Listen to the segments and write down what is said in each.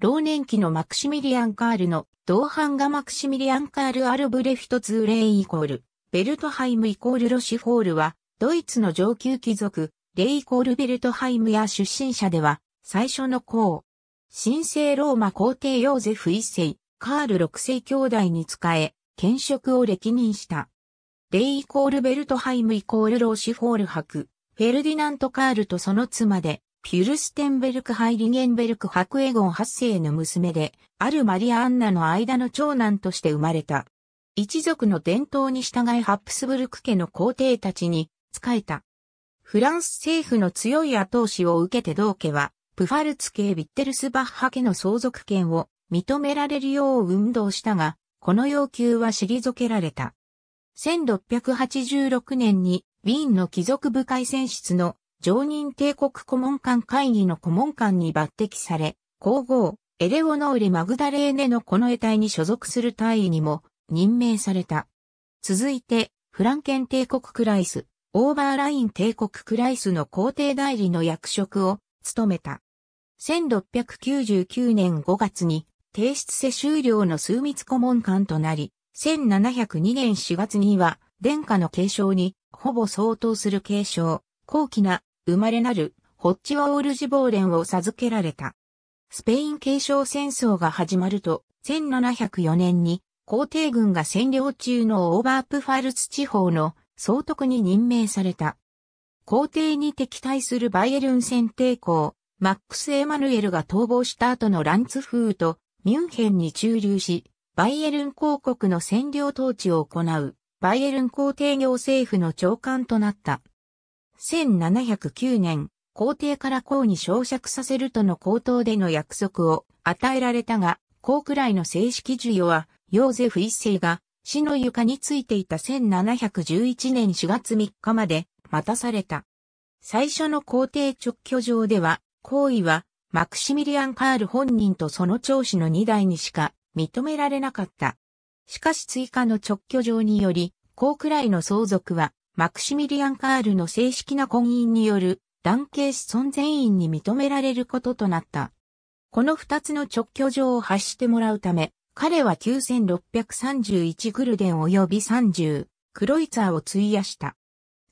老年期のマクシミリアン・カールの同伴がマクシミリアン・カール・アルブレフト・ツーレイイコール、ベルトハイムイコール・ロシフォールは、ドイツの上級貴族、レイコール・ベルトハイムや出身者では、最初の皇、神聖ローマ皇帝ヨーゼフ一世、カール六世兄弟に仕え、兼職を歴任した。レイイコール・ベルトハイムイコール・ロシフォール博、フェルディナント・カールとその妻で、ピュルステンベルクハイリゲンベルクハクエゴン8世の娘で、あるマリア・アンナの間の長男として生まれた。一族の伝統に従いハプスブルク家の皇帝たちに仕えた。フランス政府の強い後押しを受けて同家は、プファルツ系ヴィッテルスバッハ家の相続権を認められるよう運動したが、この要求は退けられた。1686年に、ウィーンの貴族部会選出の常任帝国顧問官会議の顧問官に抜擢され、皇后、エレオノーレ・マグダレーネのこの絵体に所属する隊尉にも任命された。続いて、フランケン帝国クライス、オーバーライン帝国クライスの皇帝代理の役職を務めた。1699年5月に、帝室世終了の枢密顧問官となり、1702年4月には、殿下の継承に、ほぼ相当する継承、高貴な生まれなる、ホッチワオールジボーレンを授けられた。スペイン継承戦争が始まると、1704年に皇帝軍が占領中のオーバープファルツ地方の総督に任命された。皇帝に敵対するバイエルン戦帝校、マックス・エマヌエルが逃亡した後のランツフーとミュンヘンに駐留し、バイエルン公国の占領統治を行う、バイエルン皇帝行政府の長官となった。1709年、皇帝から皇に昇爵させるとの口頭での約束を与えられたが、皇くらいの正式授与は、ヨーゼフ一世が死の床についていた1711年4月3日まで待たされた。最初の皇帝直居上では、皇位はマクシミリアン・カール本人とその長子の2代にしか認められなかった。しかし追加の直居上により、皇くらいの相続はマクシミリアン・カールの正式な婚姻による男系子孫全員に認められることとなった。この二つの直居状を発してもらうため、彼は9631グルデン及び30クロイツァーを費やした。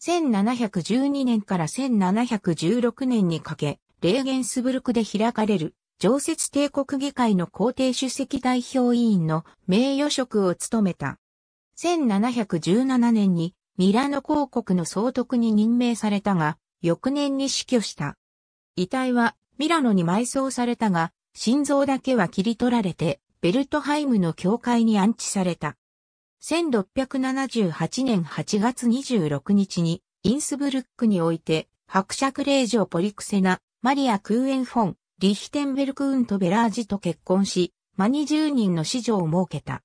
1712年から1716年にかけ、レーゲンスブルクで開かれる常設帝国議会の皇帝主席代表委員の名誉職を務めた。1717年にミラノ公国の総督に任命されたが、翌年に死去した。遺体はミラノに埋葬されたが、心臓だけは切り取られて、ベルトハイムの教会に安置された。1678年8月26日に、インスブルックにおいて、伯爵令嬢ポリクセナ、マリア・クーエンフォン、リヒテンベルクウント・ベラージと結婚し、マニ10人の子女を設けた。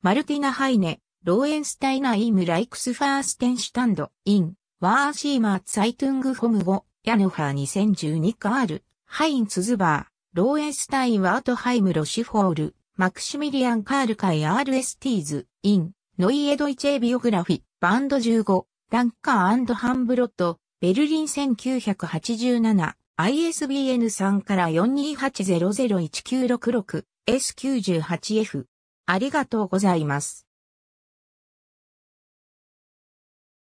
マルティナ・ハイネ、ローエンスタイナ・イム・ライクス・ファーステンシュタンド・イン、ワーシーマー・ツァイトゥング・ホムゴ、ヤノファー2012カール、ハイン・ツズバー、ローエンスタイン・ワートハイム・ロシフォール、マクシミリアン・カールカス RST ズ、イン、ノイエドイチェビオグラフィ、バンド15、ランカーハンブロット、ベルリン1987、ISBN 3から4 2 8 0 0 1 9 6 6 S98F、ありがとうございます。